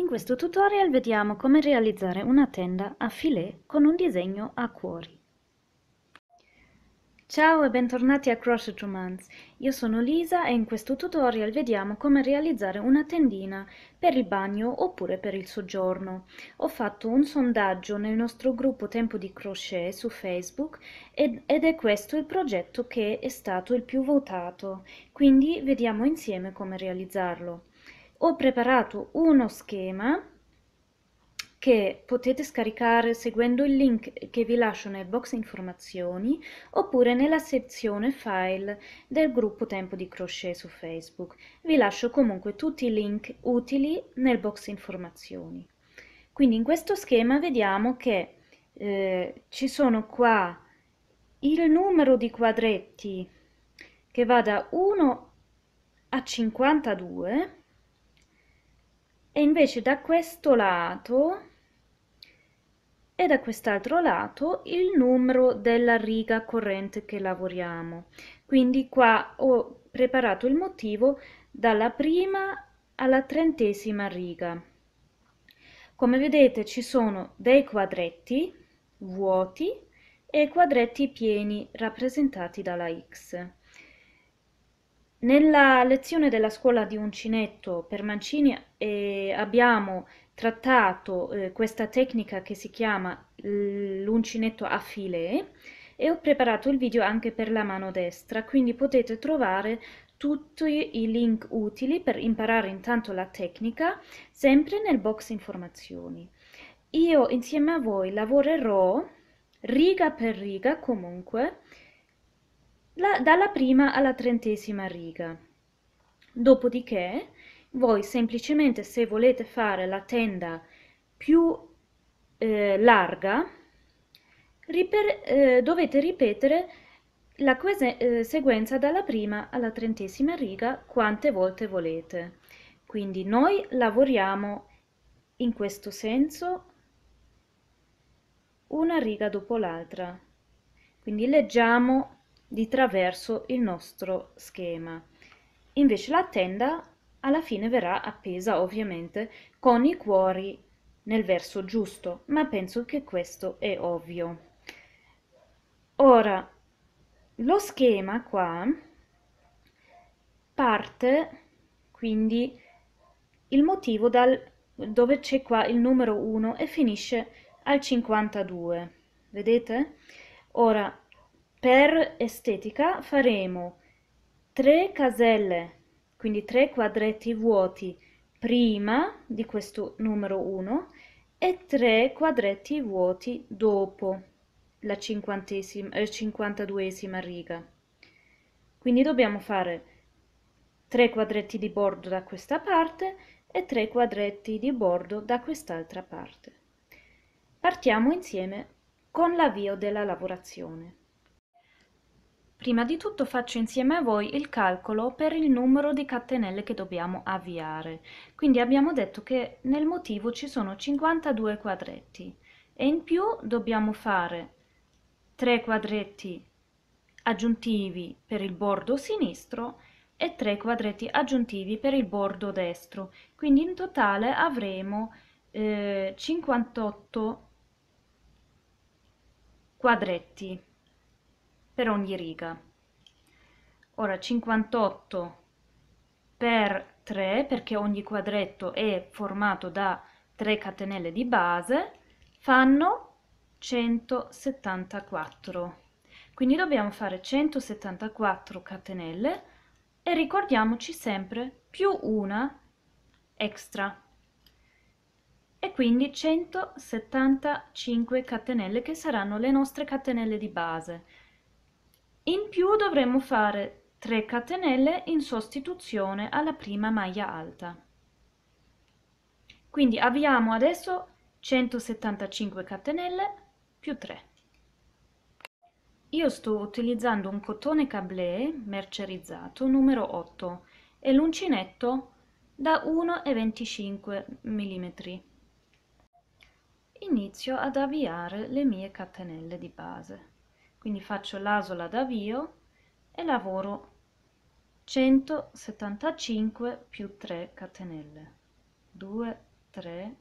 In questo tutorial vediamo come realizzare una tenda a filet con un disegno a cuori. Ciao e bentornati a Crochet Romance, io sono Lisa e in questo tutorial vediamo come realizzare una tendina per il bagno oppure per il soggiorno. Ho fatto un sondaggio nel nostro gruppo Tempo di Crochet su Facebook ed, ed è questo il progetto che è stato il più votato, quindi vediamo insieme come realizzarlo ho preparato uno schema che potete scaricare seguendo il link che vi lascio nel box informazioni oppure nella sezione file del gruppo Tempo di Crochet su Facebook. Vi lascio comunque tutti i link utili nel box informazioni. Quindi in questo schema vediamo che eh, ci sono qua il numero di quadretti che va da 1 a 52 invece da questo lato e da quest'altro lato il numero della riga corrente che lavoriamo. Quindi qua ho preparato il motivo dalla prima alla trentesima riga. Come vedete ci sono dei quadretti vuoti e quadretti pieni rappresentati dalla x. Nella lezione della scuola di Uncinetto per Mancini eh, abbiamo trattato eh, questa tecnica che si chiama l'uncinetto a filet e ho preparato il video anche per la mano destra, quindi potete trovare tutti i link utili per imparare intanto la tecnica sempre nel box informazioni. Io insieme a voi lavorerò riga per riga comunque la, dalla prima alla trentesima riga. Dopodiché voi semplicemente se volete fare la tenda più eh, larga riper, eh, dovete ripetere la eh, sequenza dalla prima alla trentesima riga quante volte volete. Quindi noi lavoriamo in questo senso una riga dopo l'altra. Quindi leggiamo di traverso il nostro schema. Invece la tenda alla fine verrà appesa ovviamente con i cuori nel verso giusto, ma penso che questo è ovvio. Ora, lo schema qua parte quindi il motivo dal dove c'è qua il numero 1 e finisce al 52. Vedete? Ora, per estetica faremo 3 caselle, quindi 3 quadretti vuoti prima di questo numero 1 e 3 quadretti vuoti dopo la eh, 52esima riga. Quindi dobbiamo fare 3 quadretti di bordo da questa parte e 3 quadretti di bordo da quest'altra parte. Partiamo insieme con l'avvio della lavorazione. Prima di tutto faccio insieme a voi il calcolo per il numero di catenelle che dobbiamo avviare. Quindi abbiamo detto che nel motivo ci sono 52 quadretti e in più dobbiamo fare 3 quadretti aggiuntivi per il bordo sinistro e 3 quadretti aggiuntivi per il bordo destro. Quindi in totale avremo eh, 58 quadretti per ogni riga. Ora 58 per 3 perché ogni quadretto è formato da 3 catenelle di base fanno 174 quindi dobbiamo fare 174 catenelle e ricordiamoci sempre più una extra e quindi 175 catenelle che saranno le nostre catenelle di base in più dovremo fare 3 catenelle in sostituzione alla prima maglia alta. Quindi abbiamo adesso 175 catenelle più 3. Io sto utilizzando un cotone cablé mercerizzato numero 8 e l'uncinetto da 1,25 mm. Inizio ad avviare le mie catenelle di base quindi faccio l'asola d'avvio e lavoro 175 più 3 catenelle 2 3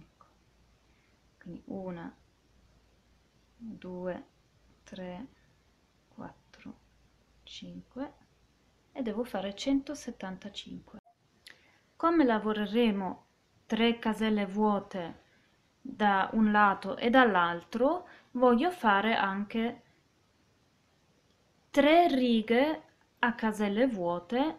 ecco. quindi 1 2 3 4 5 e devo fare 175 come lavoreremo 3 caselle vuote da un lato e dall'altro voglio fare anche tre righe a caselle vuote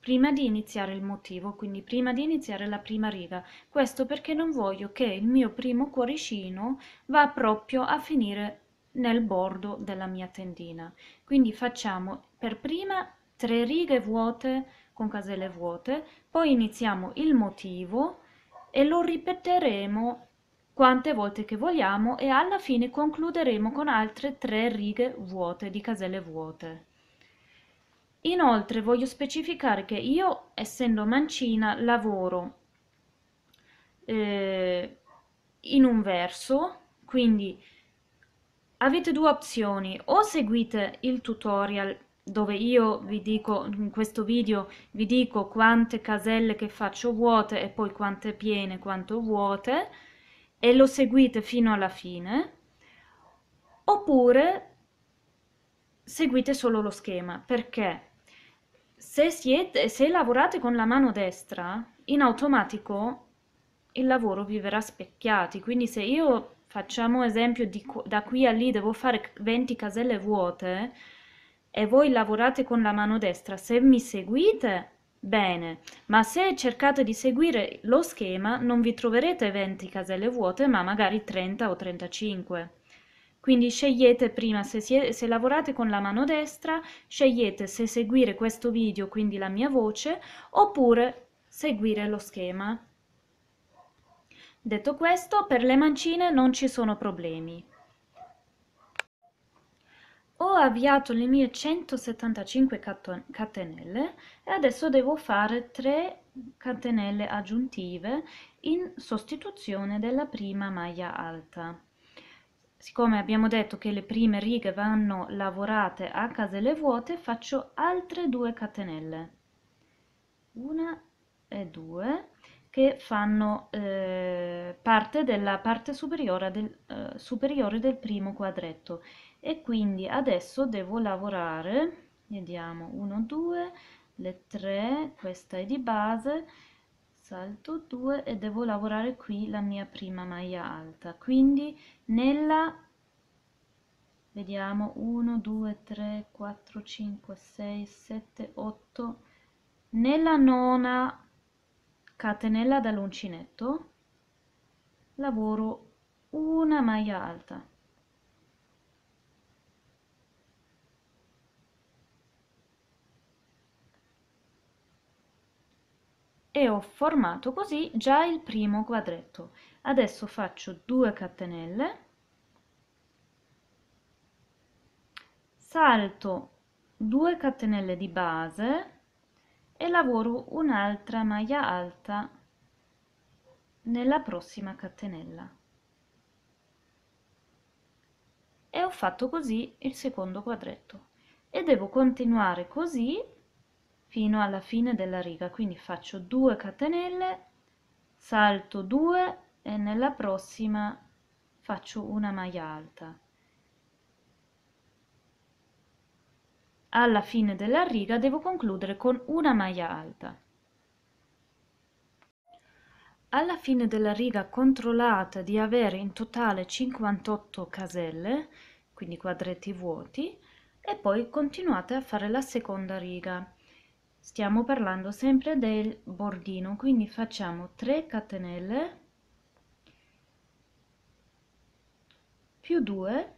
prima di iniziare il motivo, quindi prima di iniziare la prima riga. Questo perché non voglio che il mio primo cuoricino va proprio a finire nel bordo della mia tendina. Quindi facciamo per prima tre righe vuote con caselle vuote, poi iniziamo il motivo e lo ripeteremo quante volte che vogliamo e alla fine concluderemo con altre tre righe vuote di caselle vuote. Inoltre voglio specificare che io, essendo mancina, lavoro eh, in un verso, quindi avete due opzioni, o seguite il tutorial dove io vi dico in questo video vi dico quante caselle che faccio vuote e poi quante piene, quanto vuote e lo seguite fino alla fine, oppure seguite solo lo schema, perché se, siete, se lavorate con la mano destra, in automatico il lavoro vi verrà specchiato. Quindi se io facciamo esempio di, da qui a lì devo fare 20 caselle vuote e voi lavorate con la mano destra, se mi seguite Bene, ma se cercate di seguire lo schema non vi troverete 20 caselle vuote, ma magari 30 o 35. Quindi scegliete prima, se, siete, se, lavorate con la mano destra, scegliete se seguire questo video, quindi la mia voce, oppure seguire lo schema. Detto questo, per le mancine non ci sono problemi. Ho avviato le mie 175 catenelle e adesso devo fare 3 catenelle aggiuntive in sostituzione della prima maglia alta. Siccome abbiamo detto che le prime righe vanno lavorate a caselle vuote, faccio altre 2 catenelle. Una e due che fanno eh, parte della parte superiore del, eh, superiore del primo quadretto e quindi adesso devo lavorare vediamo 1 2 le 3 questa è di base salto 2 e devo lavorare qui la mia prima maglia alta quindi nella vediamo 1 2 3 4 5 6 7 8 nella nona catenella dall'uncinetto lavoro una maglia alta e ho formato così già il primo quadretto. Adesso faccio 2 catenelle, salto 2 catenelle di base e lavoro un'altra maglia alta nella prossima catenella. E ho fatto così il secondo quadretto e devo continuare così fino alla fine della riga quindi faccio 2 catenelle salto 2 e nella prossima faccio una maglia alta alla fine della riga devo concludere con una maglia alta alla fine della riga controllate di avere in totale 58 caselle quindi quadretti vuoti e poi continuate a fare la seconda riga stiamo parlando sempre del bordino quindi facciamo 3 catenelle più 2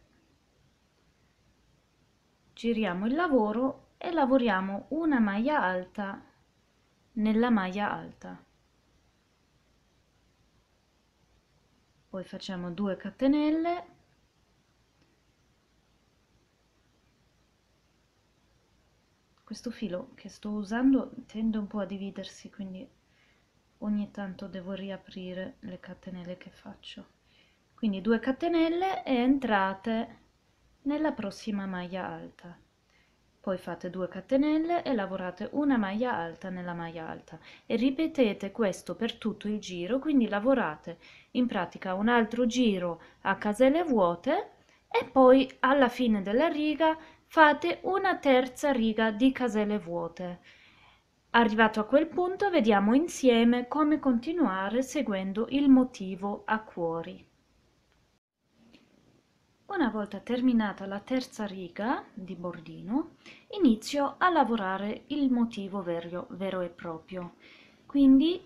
giriamo il lavoro e lavoriamo una maglia alta nella maglia alta poi facciamo 2 catenelle questo filo che sto usando tende un po' a dividersi quindi ogni tanto devo riaprire le catenelle che faccio quindi 2 catenelle e entrate nella prossima maglia alta poi fate 2 catenelle e lavorate una maglia alta nella maglia alta e ripetete questo per tutto il giro quindi lavorate in pratica un altro giro a caselle vuote e poi alla fine della riga fate una terza riga di caselle vuote. Arrivato a quel punto vediamo insieme come continuare seguendo il motivo a cuori. Una volta terminata la terza riga di bordino, inizio a lavorare il motivo vero, vero e proprio. Quindi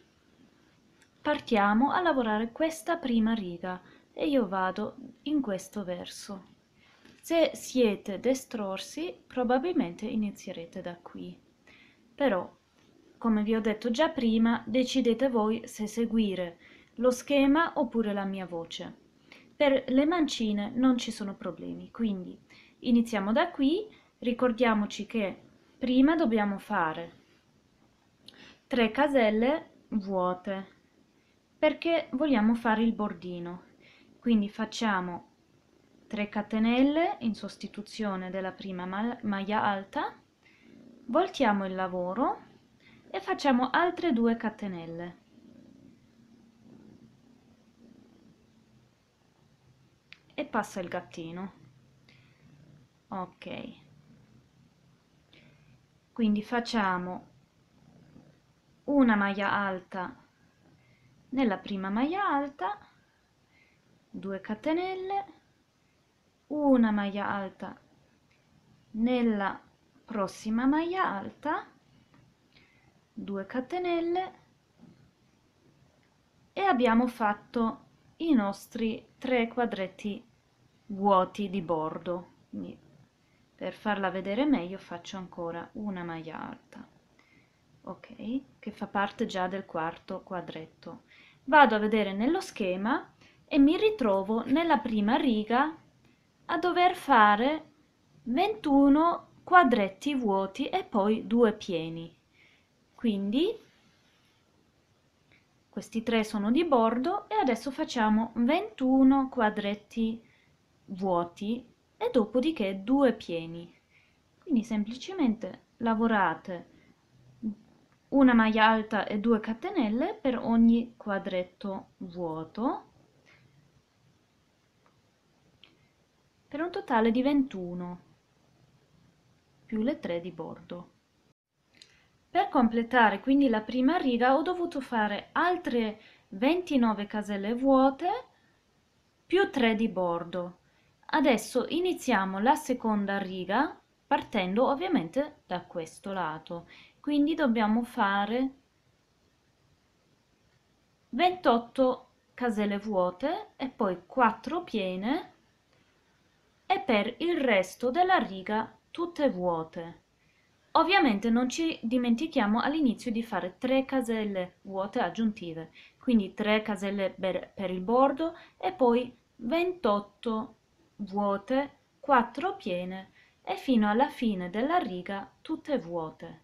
partiamo a lavorare questa prima riga e io vado in questo verso. Se siete destrorsi, probabilmente inizierete da qui. Però, come vi ho detto già prima, decidete voi se seguire lo schema oppure la mia voce. Per le mancine non ci sono problemi, quindi iniziamo da qui, ricordiamoci che prima dobbiamo fare 3 caselle vuote perché vogliamo fare il bordino. Quindi facciamo 3 catenelle in sostituzione della prima maglia alta voltiamo il lavoro e facciamo altre 2 catenelle e passa il gattino ok quindi facciamo una maglia alta nella prima maglia alta 2 catenelle una maglia alta nella prossima maglia alta 2 catenelle e abbiamo fatto i nostri tre quadretti vuoti di bordo Quindi per farla vedere meglio faccio ancora una maglia alta ok che fa parte già del quarto quadretto vado a vedere nello schema e mi ritrovo nella prima riga a dover fare 21 quadretti vuoti e poi due pieni. Quindi questi tre sono di bordo e adesso facciamo 21 quadretti vuoti e dopodiché due pieni. Quindi semplicemente lavorate una maglia alta e due catenelle per ogni quadretto vuoto per un totale di 21 più le 3 di bordo. Per completare quindi la prima riga ho dovuto fare altre 29 caselle vuote più 3 di bordo. Adesso iniziamo la seconda riga partendo ovviamente da questo lato, quindi dobbiamo fare 28 caselle vuote e poi 4 piene e per il resto della riga tutte vuote. Ovviamente non ci dimentichiamo all'inizio di fare tre caselle vuote aggiuntive, quindi tre caselle per il bordo e poi 28 vuote, 4 piene e fino alla fine della riga tutte vuote.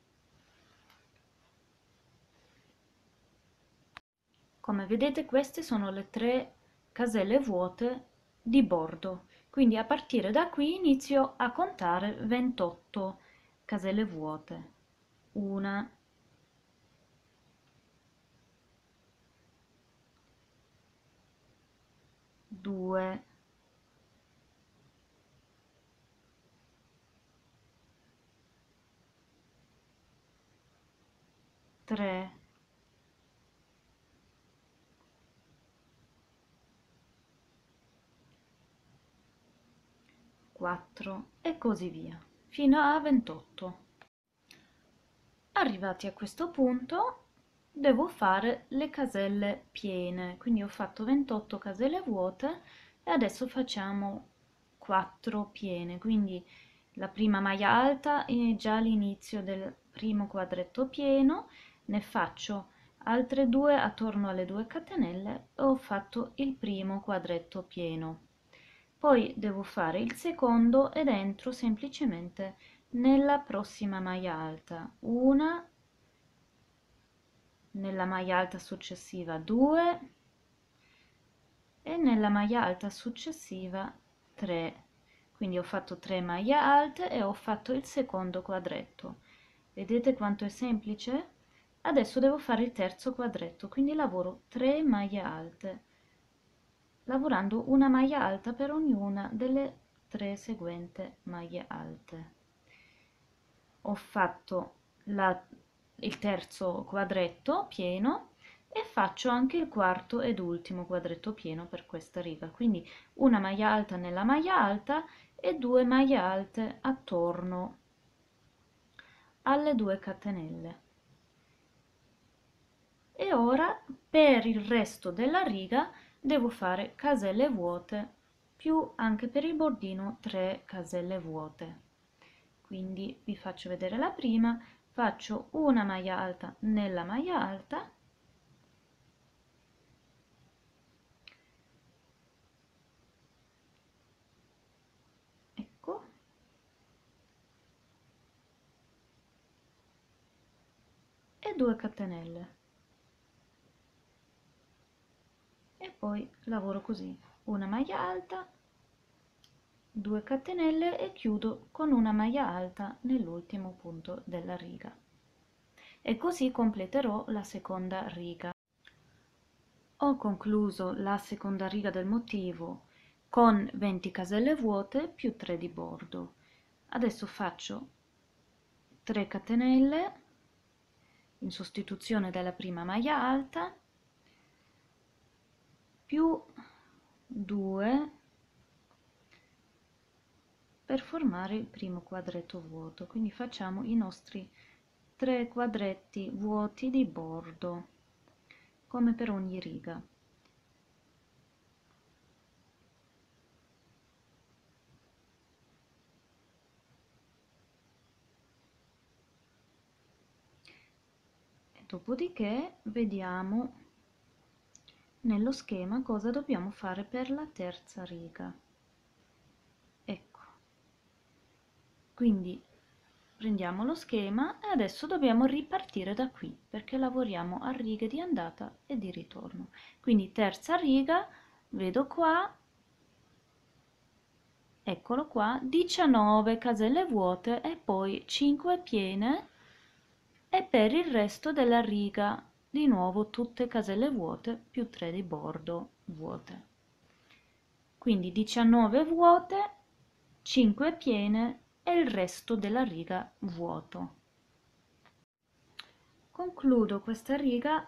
Come vedete queste sono le tre caselle vuote di bordo quindi a partire da qui inizio a contare 28 caselle vuote 1 2 3 4 e così via, fino a 28. Arrivati a questo punto devo fare le caselle piene, quindi ho fatto 28 caselle vuote e adesso facciamo 4 piene, quindi la prima maglia alta è già l'inizio del primo quadretto pieno, ne faccio altre due attorno alle due catenelle ho fatto il primo quadretto pieno poi devo fare il secondo ed entro semplicemente nella prossima maglia alta 1 nella maglia alta successiva 2 e nella maglia alta successiva 3 quindi ho fatto 3 maglie alte e ho fatto il secondo quadretto vedete quanto è semplice adesso devo fare il terzo quadretto quindi lavoro 3 maglie alte lavorando una maglia alta per ognuna delle tre seguenti maglie alte ho fatto la, il terzo quadretto pieno e faccio anche il quarto ed ultimo quadretto pieno per questa riga quindi una maglia alta nella maglia alta e due maglie alte attorno alle due catenelle e ora per il resto della riga devo fare caselle vuote più anche per il bordino 3 caselle vuote quindi vi faccio vedere la prima faccio una maglia alta nella maglia alta ecco e 2 catenelle poi lavoro così una maglia alta 2 catenelle e chiudo con una maglia alta nell'ultimo punto della riga e così completerò la seconda riga ho concluso la seconda riga del motivo con 20 caselle vuote più 3 di bordo adesso faccio 3 catenelle in sostituzione della prima maglia alta più 2 per formare il primo quadretto vuoto quindi facciamo i nostri tre quadretti vuoti di bordo come per ogni riga dopodiché vediamo nello schema cosa dobbiamo fare per la terza riga ecco quindi prendiamo lo schema e adesso dobbiamo ripartire da qui perché lavoriamo a righe di andata e di ritorno quindi terza riga vedo qua eccolo qua 19 caselle vuote e poi 5 piene e per il resto della riga di nuovo tutte caselle vuote più 3 di bordo vuote. Quindi 19 vuote, 5 piene e il resto della riga vuoto. Concludo questa riga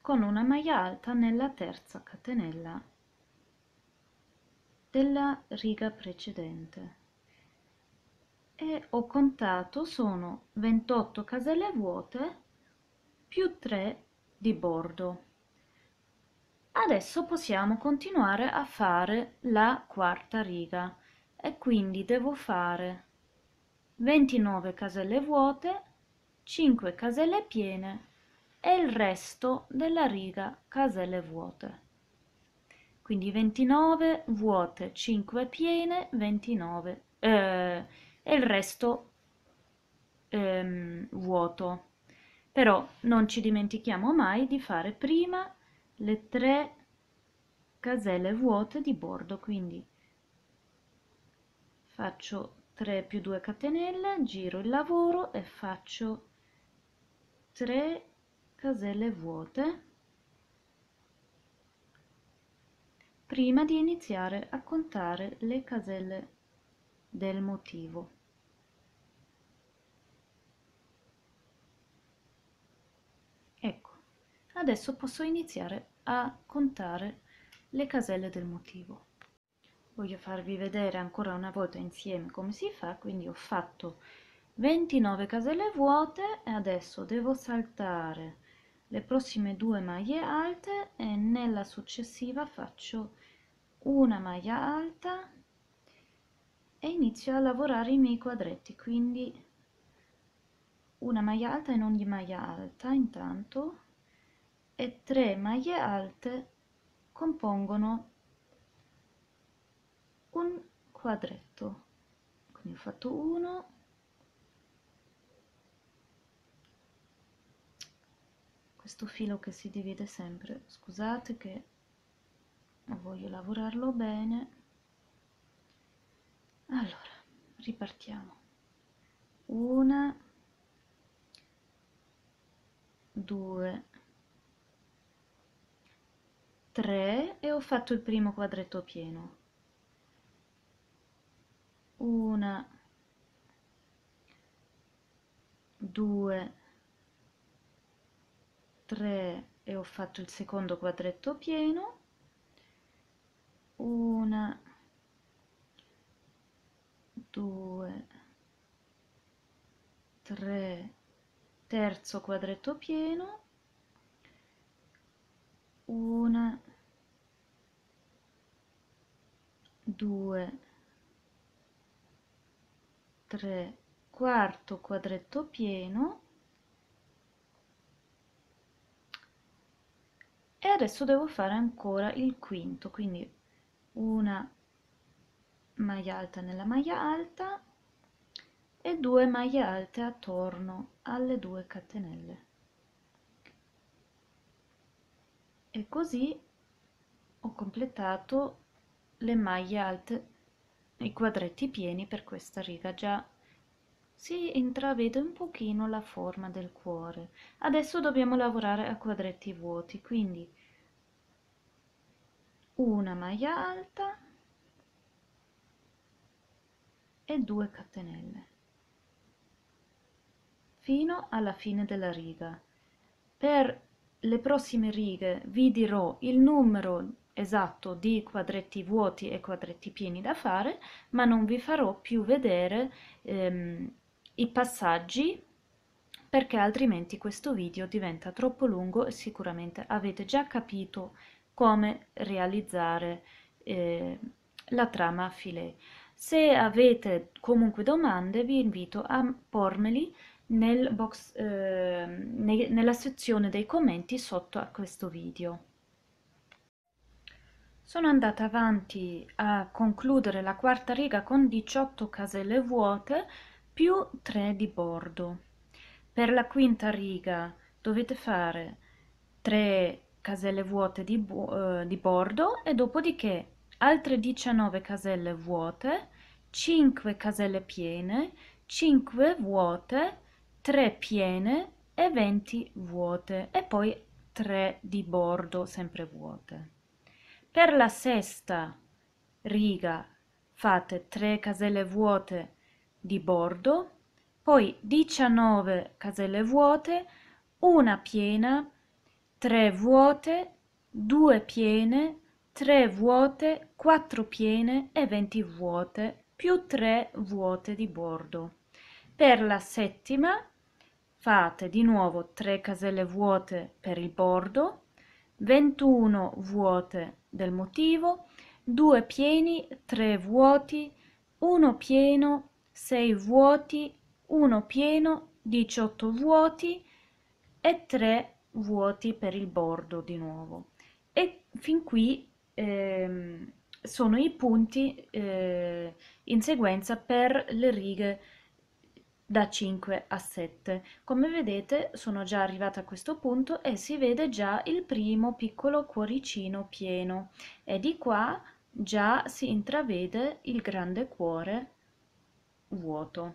con una maglia alta nella terza catenella della riga precedente e ho contato sono 28 caselle vuote più 3 di bordo. Adesso possiamo continuare a fare la quarta riga e quindi devo fare 29 caselle vuote, 5 caselle piene e il resto della riga caselle vuote. Quindi 29 vuote, 5 piene, 29 eh, e il resto ehm, vuoto però non ci dimentichiamo mai di fare prima le tre caselle vuote di bordo quindi faccio 3 più 2 catenelle giro il lavoro e faccio 3 caselle vuote prima di iniziare a contare le caselle del motivo Adesso posso iniziare a contare le caselle del motivo. Voglio farvi vedere ancora una volta insieme come si fa, quindi ho fatto 29 caselle vuote e adesso devo saltare le prossime due maglie alte e nella successiva faccio una maglia alta e inizio a lavorare i miei quadretti quindi una maglia alta in ogni maglia alta intanto e tre maglie alte compongono un quadretto quindi ho fatto 1 questo filo che si divide sempre scusate che voglio lavorarlo bene allora ripartiamo una due 3 e ho fatto il primo quadretto pieno. Una, due, tre e ho fatto il secondo quadretto pieno. Una, due, tre, terzo quadretto pieno una, due, tre, quarto quadretto pieno e adesso devo fare ancora il quinto quindi una maglia alta nella maglia alta e due maglie alte attorno alle due catenelle e così ho completato le maglie alte i quadretti pieni per questa riga già si intravede un pochino la forma del cuore adesso dobbiamo lavorare a quadretti vuoti quindi una maglia alta e 2 catenelle fino alla fine della riga per le prossime righe vi dirò il numero esatto di quadretti vuoti e quadretti pieni da fare, ma non vi farò più vedere ehm, i passaggi perché altrimenti questo video diventa troppo lungo e sicuramente avete già capito come realizzare eh, la trama a filet. Se avete comunque domande vi invito a pormeli nel box, eh, ne, nella sezione dei commenti sotto a questo video. Sono andata avanti a concludere la quarta riga con 18 caselle vuote più 3 di bordo. Per la quinta riga dovete fare 3 caselle vuote di, eh, di bordo e dopodiché altre 19 caselle vuote, 5 caselle piene, 5 vuote 3 piene e 20 vuote e poi 3 di bordo sempre vuote. Per la sesta riga fate 3 caselle vuote di bordo, poi 19 caselle vuote, una piena, 3 vuote, 2 piene, 3 vuote, 4 piene e 20 vuote più 3 vuote di bordo. Per la settima fate di nuovo 3 caselle vuote per il bordo 21 vuote del motivo 2 pieni 3 vuoti 1 pieno 6 vuoti 1 pieno 18 vuoti e 3 vuoti per il bordo di nuovo e fin qui ehm, sono i punti eh, in sequenza per le righe da 5 a 7. Come vedete sono già arrivata a questo punto e si vede già il primo piccolo cuoricino pieno e di qua già si intravede il grande cuore vuoto.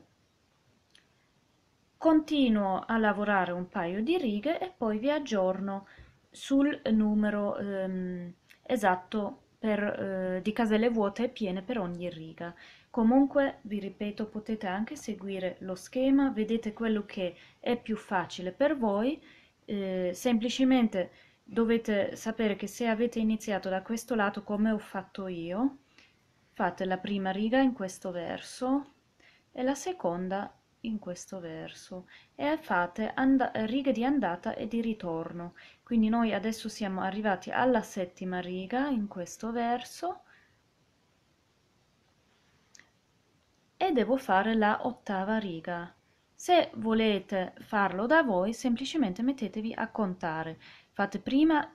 Continuo a lavorare un paio di righe e poi vi aggiorno sul numero ehm, esatto per, eh, di caselle vuote e piene per ogni riga. Comunque, vi ripeto, potete anche seguire lo schema, vedete quello che è più facile per voi, eh, semplicemente dovete sapere che se avete iniziato da questo lato come ho fatto io, fate la prima riga in questo verso e la seconda in questo verso e fate righe di andata e di ritorno. Quindi noi adesso siamo arrivati alla settima riga in questo verso e devo fare la ottava riga. Se volete farlo da voi, semplicemente mettetevi a contare. Fate prima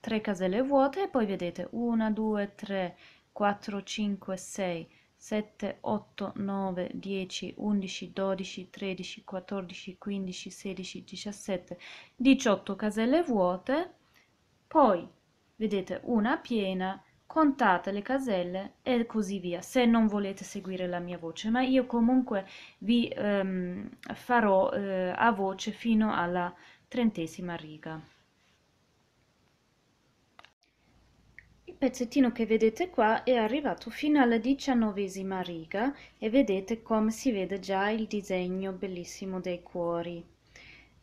3 caselle vuote e poi vedete 1, 2, 3, 4, 5, 6, 7, 8, 9, 10, 11, 12, 13, 14, 15, 16, 17, 18 caselle vuote, poi vedete una piena, contate le caselle e così via, se non volete seguire la mia voce, ma io comunque vi ehm, farò eh, a voce fino alla trentesima riga. Il pezzettino che vedete qua è arrivato fino alla diciannovesima riga e vedete come si vede già il disegno bellissimo dei cuori.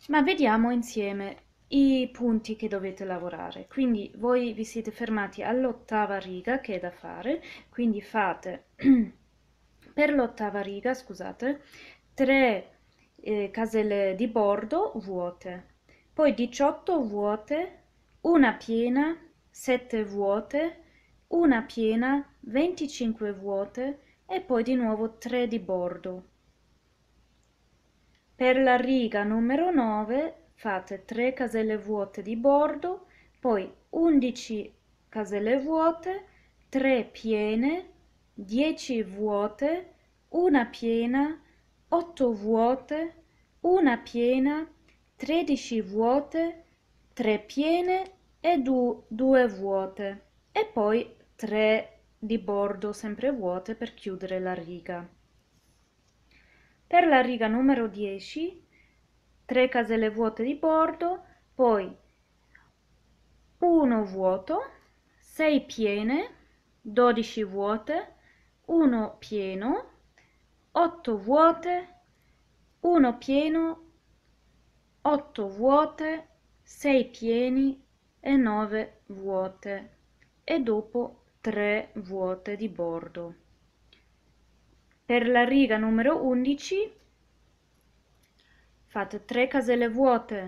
Ma vediamo insieme i punti che dovete lavorare quindi voi vi siete fermati all'ottava riga che è da fare quindi fate per l'ottava riga scusate 3 eh, caselle di bordo vuote poi 18 vuote una piena 7 vuote una piena 25 vuote e poi di nuovo 3 di bordo per la riga numero 9 fate 3 caselle vuote di bordo, poi 11 caselle vuote, 3 piene, 10 vuote, una piena, 8 vuote, una piena, 13 vuote, 3 piene e 2 vuote e poi 3 di bordo sempre vuote per chiudere la riga. Per la riga numero 10 3 caselle vuote di bordo, poi 1 vuoto, 6 piene, 12 vuote, 1 pieno, 8 vuote, 1 pieno, 8 vuote, 6 pieni e 9 vuote e dopo 3 vuote di bordo. Per la riga numero 11 fate 3 caselle vuote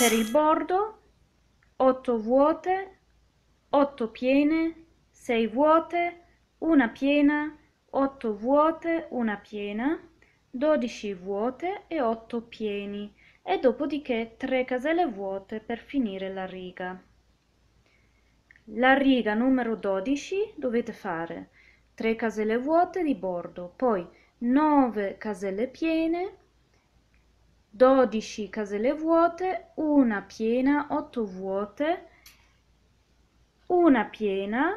per il bordo 8 vuote 8 piene 6 vuote 1 piena 8 vuote 1 piena 12 vuote e 8 pieni e dopodiché 3 caselle vuote per finire la riga la riga numero 12 dovete fare 3 caselle vuote di bordo poi 9 caselle piene 12 caselle vuote, una piena, 8 vuote, una piena,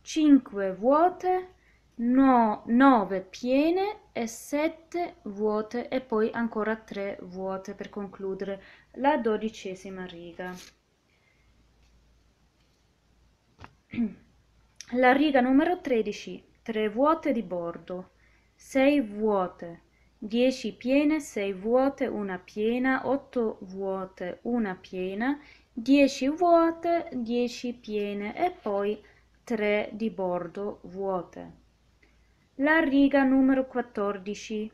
5 vuote, 9 piene e 7 vuote e poi ancora 3 vuote per concludere la dodicesima riga. La riga numero 13, 3 vuote di bordo, 6 vuote, 10 piene, 6 vuote, 1 piena, 8 vuote, 1 piena, 10 vuote, 10 piene e poi 3 di bordo vuote. La riga numero 14,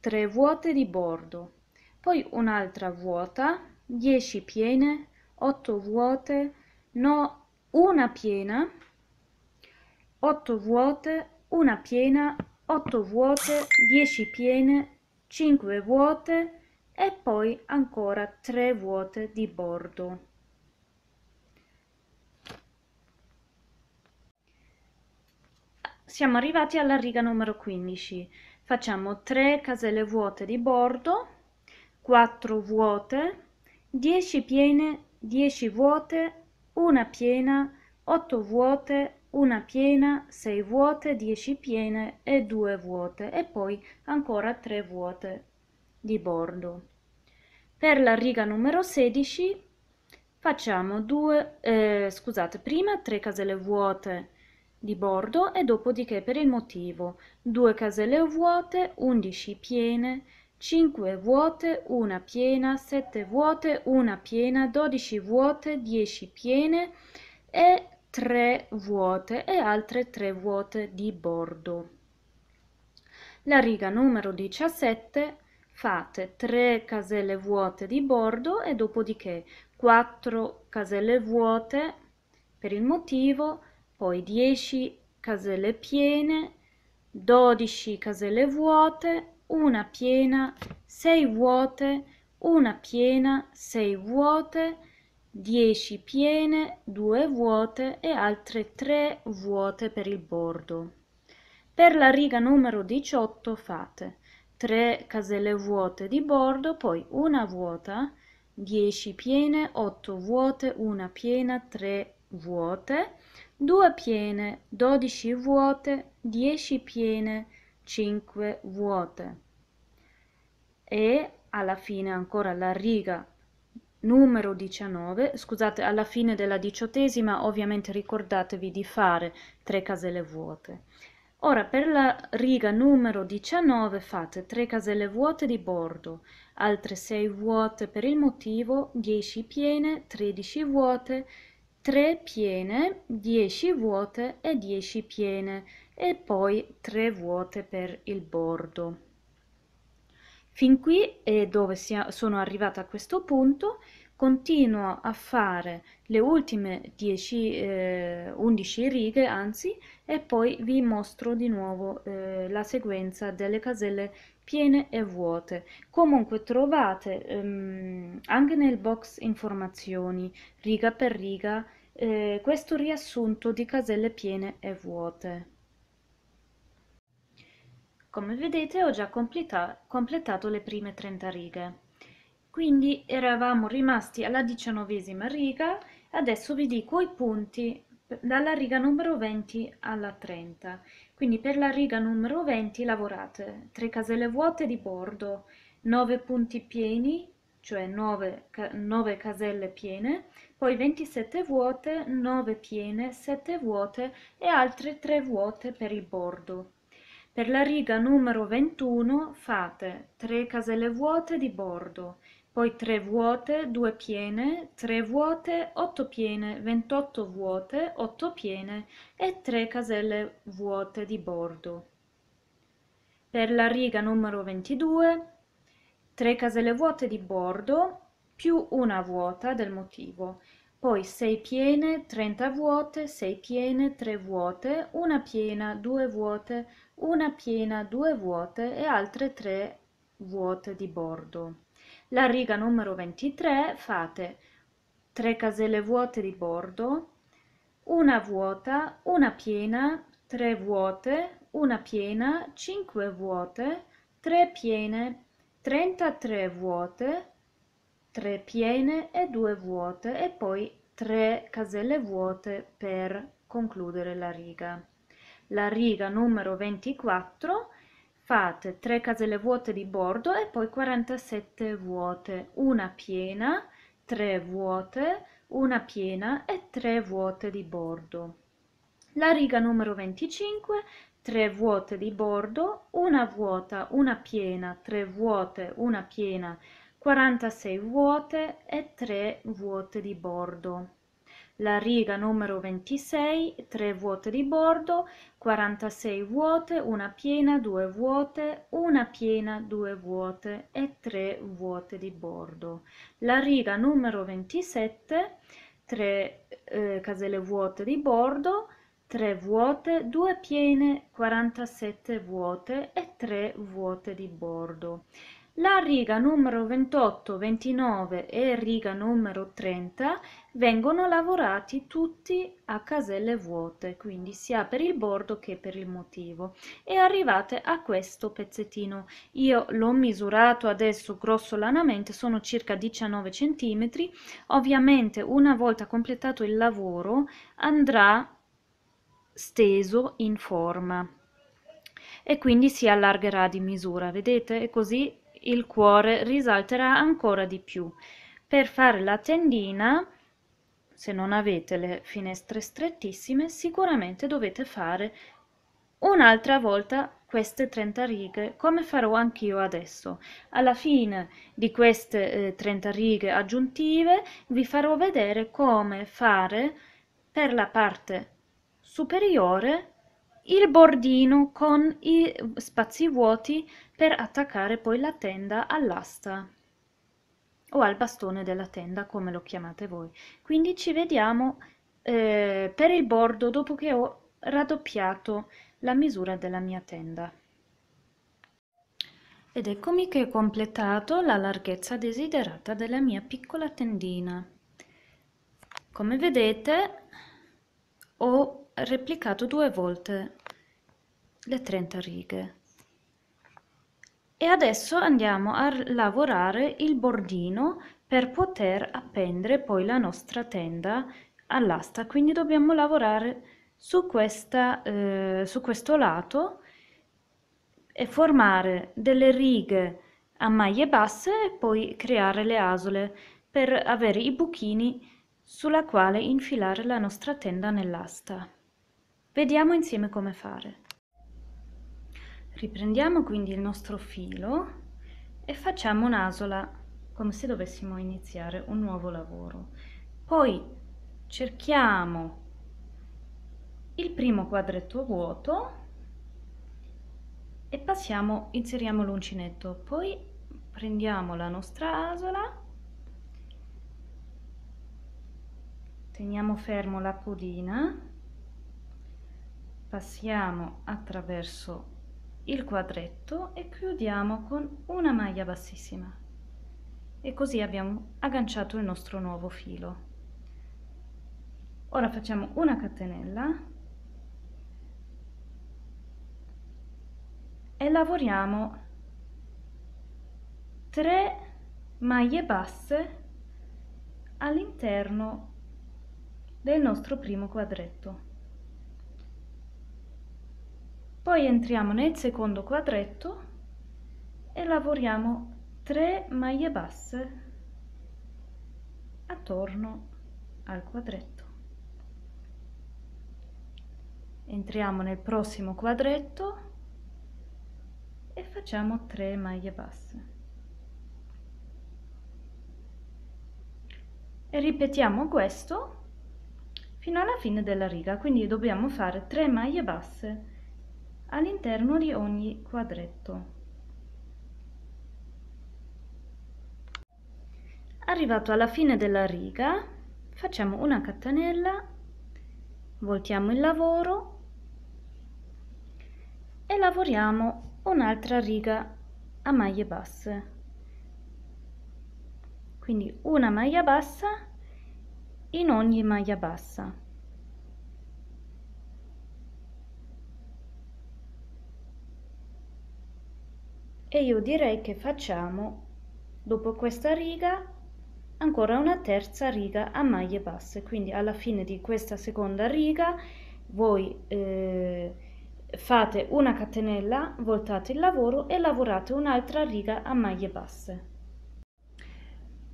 3 vuote di bordo, poi un'altra vuota, 10 piene, 8 vuote, no, una piena, 8 vuote, una piena 8 vuote, 10 piene, 5 vuote e poi ancora 3 vuote di bordo. Siamo arrivati alla riga numero 15. Facciamo 3 caselle vuote di bordo, 4 vuote, 10 piene, 10 vuote, 1 piena, 8 vuote, una piena, sei vuote, dieci piene e due vuote e poi ancora tre vuote di bordo. Per la riga numero 16 facciamo due, eh, scusate, prima 3 caselle vuote di bordo e dopodiché per il motivo 2 caselle vuote, 11 piene, 5 vuote, 1 piena, 7 vuote, 1 piena, 12 vuote, 10 piene e 3 vuote e altre 3 vuote di bordo. La riga numero 17 fate 3 caselle vuote di bordo e dopodiché 4 caselle vuote per il motivo, poi 10 caselle piene, 12 caselle vuote, una piena, 6 vuote, una piena, 6 vuote 10 piene, 2 vuote e altre 3 vuote per il bordo. Per la riga numero 18 fate 3 caselle vuote di bordo, poi una vuota, 10 piene, 8 vuote, una piena, 3 vuote, 2 piene, 12 vuote, 10 piene, 5 vuote. E alla fine ancora la riga numero 19, scusate, alla fine della diciottesima ovviamente ricordatevi di fare tre caselle vuote. Ora per la riga numero 19 fate 3 caselle vuote di bordo, altre 6 vuote per il motivo, 10 piene, 13 vuote, 3 piene, 10 vuote e 10 piene e poi 3 vuote per il bordo. Fin qui è dove sono arrivata a questo punto, continuo a fare le ultime 10, eh, 11 righe anzi e poi vi mostro di nuovo eh, la sequenza delle caselle piene e vuote comunque trovate ehm, anche nel box informazioni riga per riga eh, questo riassunto di caselle piene e vuote come vedete ho già completa completato le prime 30 righe. Quindi eravamo rimasti alla diciannovesima riga, adesso vi dico i punti dalla riga numero 20 alla 30. Quindi per la riga numero 20 lavorate 3 caselle vuote di bordo, 9 punti pieni, cioè 9, 9 caselle piene, poi 27 vuote, 9 piene, 7 vuote e altre 3 vuote per il bordo. Per la riga numero 21 fate 3 caselle vuote di bordo, poi 3 vuote, 2 piene, 3 vuote, 8 piene, 28 vuote, 8 piene e 3 caselle vuote di bordo. Per la riga numero 22 3 caselle vuote di bordo più una vuota del motivo poi 6 piene, 30 vuote, 6 piene, 3 vuote, una piena, 2 vuote, una piena, 2 vuote e altre 3 vuote di bordo. La riga numero 23 fate 3 caselle vuote di bordo, una vuota, una piena, 3 vuote, una piena, 5 vuote, 3 piene, 33 vuote, tre piene e due vuote e poi tre caselle vuote per concludere la riga. La riga numero 24 fate 3 caselle vuote di bordo e poi 47 vuote, una piena, 3 vuote, una piena e 3 vuote di bordo. La riga numero 25, 3 vuote di bordo, una vuota, una piena, 3 vuote, una piena, 46 vuote e 3 vuote di bordo. La riga numero 26, 3 vuote di bordo, 46 vuote, una piena, 2 vuote, una piena, 2 vuote e 3 vuote di bordo. La riga numero 27, 3 eh, caselle vuote di bordo, 3 vuote, 2 piene, 47 vuote e 3 vuote di bordo la riga numero 28, 29 e riga numero 30 vengono lavorati tutti a caselle vuote, quindi sia per il bordo che per il motivo. E arrivate a questo pezzettino. Io l'ho misurato adesso grossolanamente, sono circa 19 cm. Ovviamente una volta completato il lavoro andrà steso in forma e quindi si allargerà di misura, vedete? E così il cuore risalterà ancora di più. Per fare la tendina, se non avete le finestre strettissime, sicuramente dovete fare un'altra volta queste 30 righe come farò anch'io adesso alla fine di queste eh, 30 righe aggiuntive vi farò vedere come fare per la parte superiore il bordino con i spazi vuoti per attaccare poi la tenda all'asta o al bastone della tenda come lo chiamate voi quindi ci vediamo eh, per il bordo dopo che ho raddoppiato la misura della mia tenda ed eccomi che ho completato la larghezza desiderata della mia piccola tendina come vedete ho replicato due volte le 30 righe e adesso andiamo a lavorare il bordino per poter appendere poi la nostra tenda all'asta. Quindi dobbiamo lavorare su, questa, eh, su questo lato e formare delle righe a maglie basse e poi creare le asole per avere i buchini sulla quale infilare la nostra tenda nell'asta. Vediamo insieme come fare. Riprendiamo quindi il nostro filo e facciamo un'asola come se dovessimo iniziare un nuovo lavoro. Poi cerchiamo il primo quadretto vuoto e passiamo, inseriamo l'uncinetto, poi prendiamo la nostra asola, teniamo fermo la codina, passiamo attraverso il quadretto e chiudiamo con una maglia bassissima e così abbiamo agganciato il nostro nuovo filo ora facciamo una catenella e lavoriamo 3 maglie basse all'interno del nostro primo quadretto poi entriamo nel secondo quadretto e lavoriamo 3 maglie basse attorno al quadretto entriamo nel prossimo quadretto e facciamo 3 maglie basse e ripetiamo questo fino alla fine della riga quindi dobbiamo fare 3 maglie basse all'interno di ogni quadretto. Arrivato alla fine della riga facciamo una catenella, voltiamo il lavoro e lavoriamo un'altra riga a maglie basse. Quindi una maglia bassa in ogni maglia bassa. e io direi che facciamo dopo questa riga ancora una terza riga a maglie basse quindi alla fine di questa seconda riga voi eh, fate una catenella voltate il lavoro e lavorate un'altra riga a maglie basse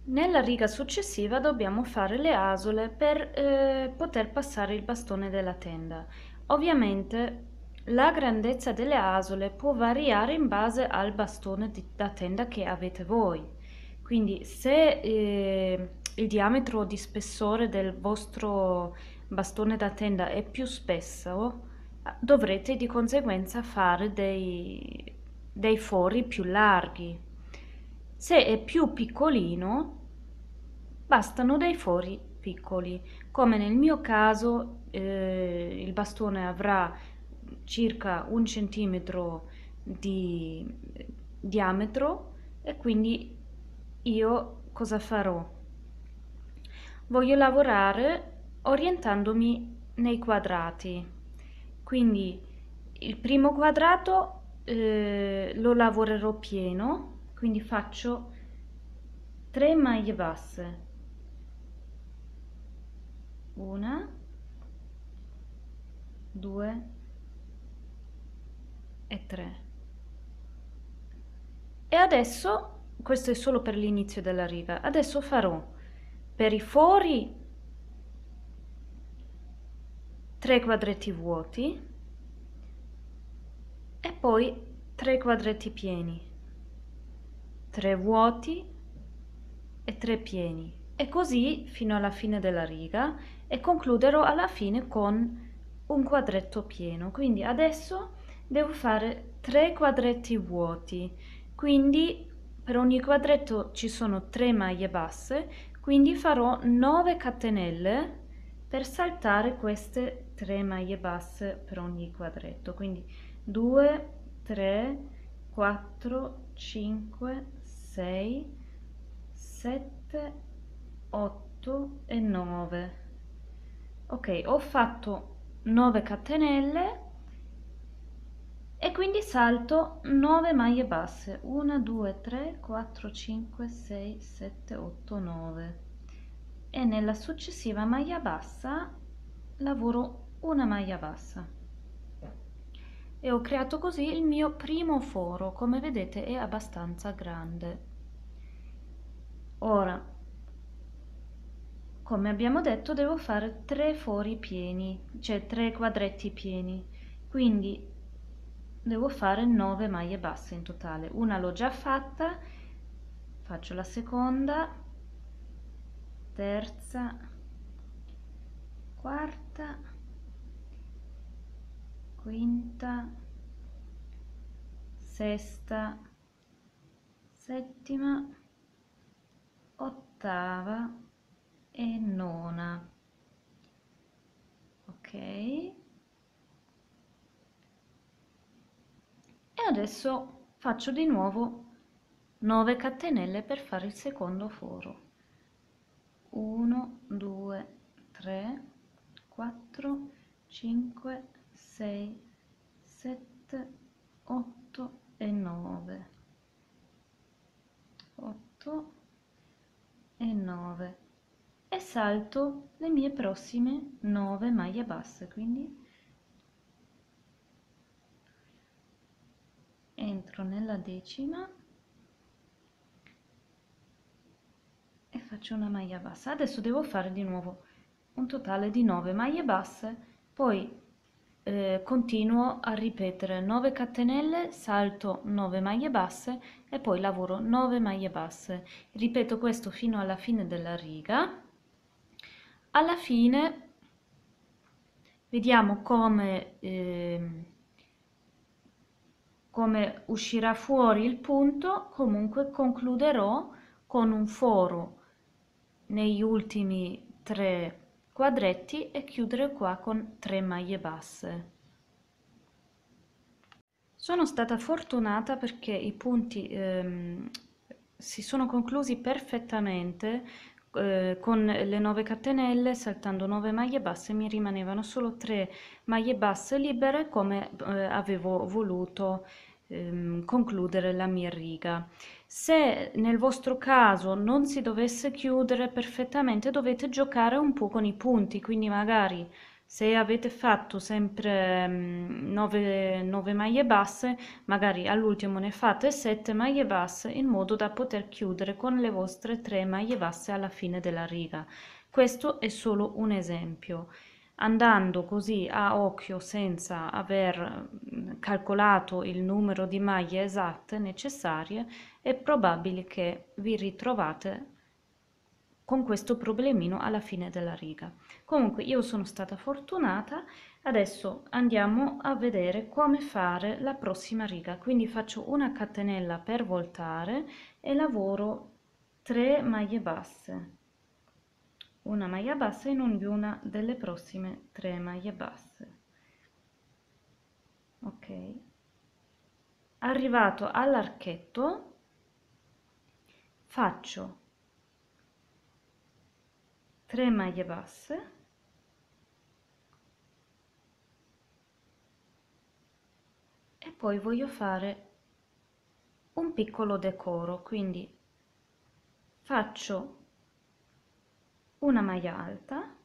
nella riga successiva dobbiamo fare le asole per eh, poter passare il bastone della tenda ovviamente la grandezza delle asole può variare in base al bastone di, da tenda che avete voi. Quindi se eh, il diametro di spessore del vostro bastone da tenda è più spesso, dovrete di conseguenza fare dei, dei fori più larghi. Se è più piccolino, bastano dei fori piccoli. Come nel mio caso, eh, il bastone avrà circa un centimetro di diametro e quindi io cosa farò? Voglio lavorare orientandomi nei quadrati, quindi il primo quadrato eh, lo lavorerò pieno, quindi faccio 3 maglie basse, una, due, e 3. E adesso, questo è solo per l'inizio della riga, adesso farò per i fori 3 quadretti vuoti e poi 3 quadretti pieni, 3 vuoti e 3 pieni e così fino alla fine della riga e concluderò alla fine con un quadretto pieno. Quindi adesso devo fare tre quadretti vuoti quindi per ogni quadretto ci sono 3 maglie basse quindi farò 9 catenelle per saltare queste 3 maglie basse per ogni quadretto quindi 2 3 4 5 6 7 8 e 9 ok ho fatto 9 catenelle e quindi salto 9 maglie basse 1 2 3 4 5 6 7 8 9 e nella successiva maglia bassa lavoro una maglia bassa e ho creato così il mio primo foro come vedete è abbastanza grande ora come abbiamo detto devo fare tre fori pieni cioè tre quadretti pieni quindi devo fare 9 maglie basse in totale una l'ho già fatta faccio la seconda terza quarta quinta sesta settima ottava e nona ok adesso faccio di nuovo 9 catenelle per fare il secondo foro 1 2 3 4 5 6 7 8 e 9 8 e 9 e salto le mie prossime 9 maglie basse quindi entro nella decima e faccio una maglia bassa adesso devo fare di nuovo un totale di 9 maglie basse poi eh, continuo a ripetere 9 catenelle salto 9 maglie basse e poi lavoro 9 maglie basse ripeto questo fino alla fine della riga alla fine vediamo come eh, come uscirà fuori il punto, comunque concluderò con un foro negli ultimi tre quadretti e chiudere qua con tre maglie basse. Sono stata fortunata perché i punti ehm, si sono conclusi perfettamente eh, con le 9 catenelle saltando 9 maglie basse mi rimanevano solo 3 maglie basse libere come eh, avevo voluto ehm, concludere la mia riga se nel vostro caso non si dovesse chiudere perfettamente dovete giocare un po' con i punti quindi magari se avete fatto sempre 9, mm, 9 maglie basse, magari all'ultimo ne fate 7 maglie basse in modo da poter chiudere con le vostre 3 maglie basse alla fine della riga. Questo è solo un esempio. Andando così a occhio senza aver mm, calcolato il numero di maglie esatte necessarie, è probabile che vi ritrovate con questo problemino alla fine della riga. Comunque io sono stata fortunata, adesso andiamo a vedere come fare la prossima riga, quindi faccio una catenella per voltare e lavoro 3 maglie basse, una maglia bassa in ognuna delle prossime 3 maglie basse. Ok, arrivato all'archetto faccio 3 maglie basse e poi voglio fare un piccolo decoro quindi faccio una maglia alta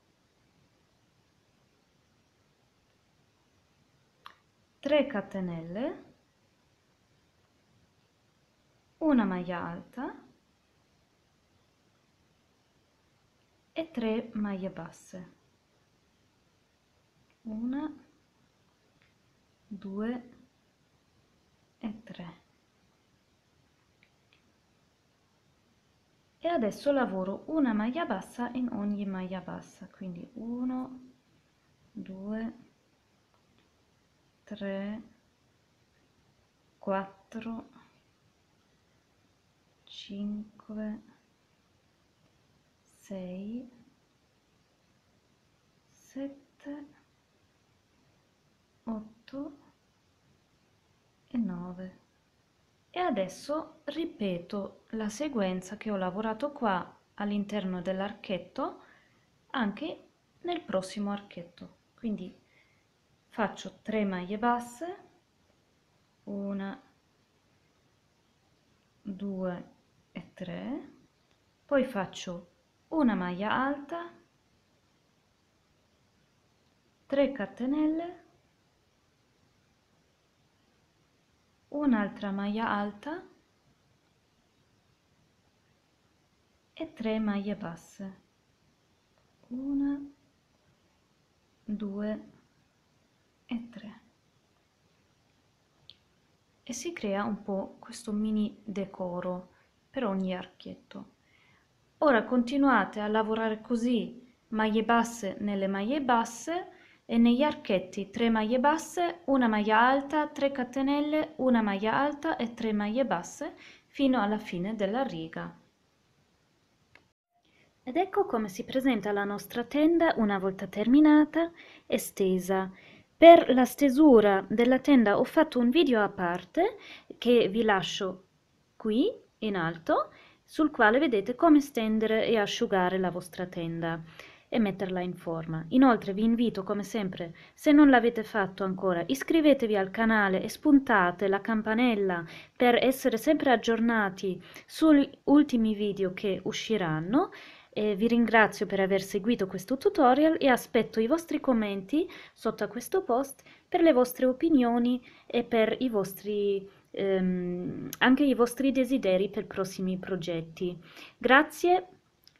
3 catenelle una maglia alta e 3 maglie basse una, due e tre. e adesso lavoro una maglia bassa in ogni maglia bassa quindi 1 2 3 4 5 6 7 8 e 9 e adesso ripeto la sequenza che ho lavorato qua all'interno dell'archetto anche nel prossimo archetto quindi faccio 3 maglie basse 1 2 e 3 poi faccio una maglia alta 3 catenelle un'altra maglia alta e 3 maglie basse 1 2 e 3 e si crea un po' questo mini decoro per ogni archetto Ora continuate a lavorare così, maglie basse nelle maglie basse e negli archetti 3 maglie basse, una maglia alta, 3 catenelle, una maglia alta e 3 maglie basse fino alla fine della riga. Ed ecco come si presenta la nostra tenda una volta terminata e stesa. Per la stesura della tenda ho fatto un video a parte che vi lascio qui in alto sul quale vedete come stendere e asciugare la vostra tenda e metterla in forma. Inoltre vi invito come sempre, se non l'avete fatto ancora, iscrivetevi al canale e spuntate la campanella per essere sempre aggiornati sugli ultimi video che usciranno. E vi ringrazio per aver seguito questo tutorial e aspetto i vostri commenti sotto a questo post per le vostre opinioni e per i vostri ehm, anche i vostri desideri per prossimi progetti. Grazie,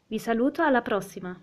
vi saluto, alla prossima!